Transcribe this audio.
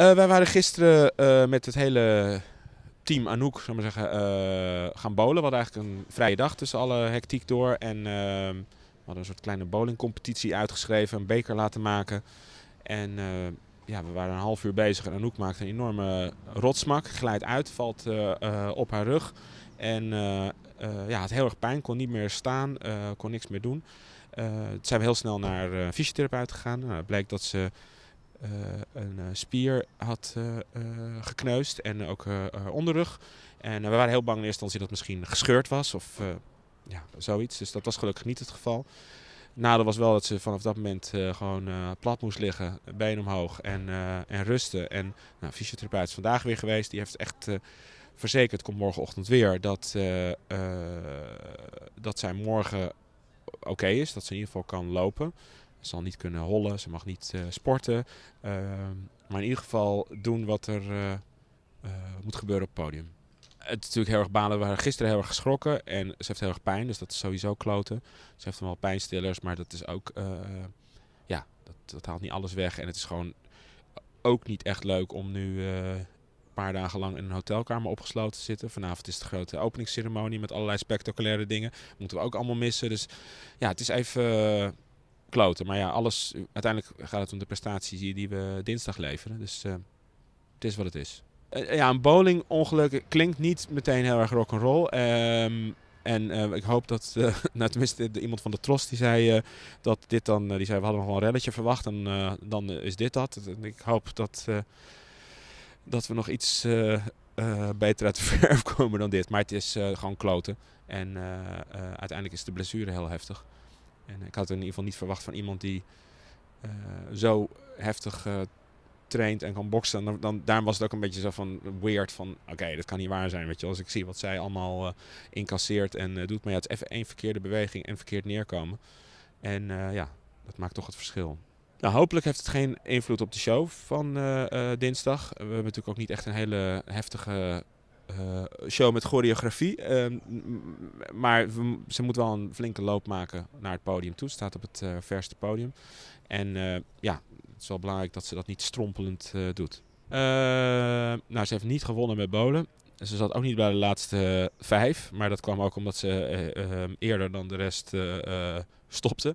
Eh, wij waren gisteren eh, met het hele team Anouk, zou maar zeggen, eh, gaan bowlen. We hadden eigenlijk een vrije dag tussen alle hectiek door. En we hadden een soort kleine bowlingcompetitie uitgeschreven, een beker laten maken. En ja, we waren een half uur bezig en Anouk maakte een enorme rotsmak. Glijdt uit, valt op haar rug. En ja, had heel erg pijn, kon niet meer staan, kon niks meer doen. toen zijn we heel snel naar fysiotherapeut gegaan. Nou, bleek dat ze eh, een eh, spier had eh, gekneusd en ook onderrug. En we waren heel bang in eerste instantie dat het misschien gescheurd was of ja, zoiets. Dus dat was gelukkig niet het geval. Nadeel was wel dat ze vanaf dat moment gewoon plat moest liggen, been omhoog en, en rusten. En nou, fysiotherapeut is vandaag weer geweest. Die heeft echt verzekerd, komt morgenochtend weer, dat, dat zij morgen oké is. Dat ze in ieder geval kan lopen zal niet kunnen hollen, ze mag niet eh, sporten. Ehm, maar in ieder geval doen wat er eh, eh, moet gebeuren op het podium. Het is natuurlijk heel erg balen. We waren gisteren heel erg geschrokken en ze heeft heel erg pijn, dus dat is sowieso kloten. Ze heeft hem wel pijnstillers, maar dat is ook, ja, dat, dat, haalt niet alles weg. En het is gewoon ook niet echt leuk om nu een paar dagen lang in een hotelkamer opgesloten te zitten. Vanavond is de grote openingsceremonie met allerlei spectaculaire dingen. Moeten we ook allemaal missen. Dus ja, het is even kloten. Maar ja, alles, uiteindelijk gaat het om de prestaties die, die we dinsdag leveren. Dus eh, het is wat het is. Eh, ja, een bowlingongeluk klinkt niet meteen heel erg rock'n'roll. Um, en eh, ik hoop dat, nou, tenminste iemand van de trost die zei dat dit dan, die zei we hadden nog wel een relletje verwacht en dan is dit dat. En ik hoop dat, dat we nog iets beter uit de verf komen dan dit. Maar het is gewoon kloten en uiteindelijk is de blessure heel heftig. En ik had in ieder geval niet verwacht van iemand die eh, zo heftig eh, traint en kan boksen. Dan, dan, daarom was het ook een beetje zo van weird van, oké, dat kan niet waar zijn, weet je Als dus ik zie wat zij allemaal eh, incasseert en doet. Maar ja, het is even één verkeerde beweging en verkeerd neerkomen. En ja, dat maakt toch het verschil. Nou, hopelijk heeft het geen invloed op de show van dinsdag. We hebben natuurlijk ook niet echt een hele heftige eh, show met choreografie. Ehm, maar ze moet wel een flinke loop maken naar het podium toe. Ze staat op het uh, verste podium. En eh, ja, het is wel belangrijk dat ze dat niet strompelend doet. nou, ze heeft niet gewonnen met Bolen. Ze zat ook niet bij de laatste vijf. Maar dat kwam ook omdat ze ehm, eerder dan de rest stopte.